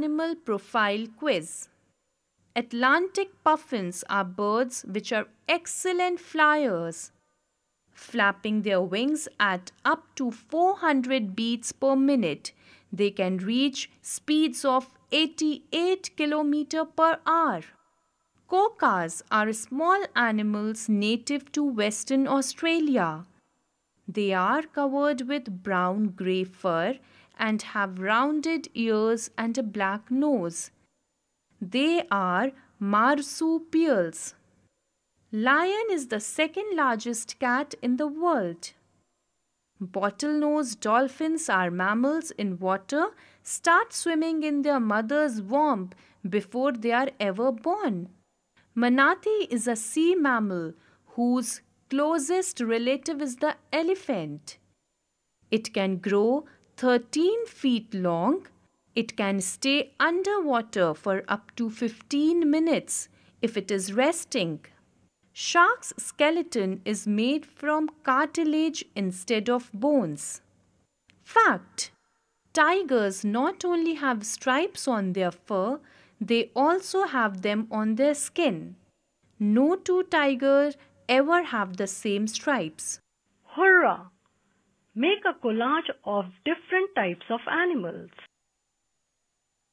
Animal Profile Quiz Atlantic puffins are birds which are excellent flyers, flapping their wings at up to 400 beats per minute. They can reach speeds of 88 km per hour. Cocas are small animals native to Western Australia. They are covered with brown grey fur and have rounded ears and a black nose. They are marsupials. Lion is the second largest cat in the world. Bottlenose dolphins are mammals in water, start swimming in their mother's womb before they are ever born. Manati is a sea mammal whose closest relative is the elephant. It can grow 13 feet long. It can stay underwater for up to 15 minutes if it is resting. Shark's skeleton is made from cartilage instead of bones. Fact Tigers not only have stripes on their fur, they also have them on their skin. No two tigers ever have the same stripes. Hurrah! Make a collage of different types of animals.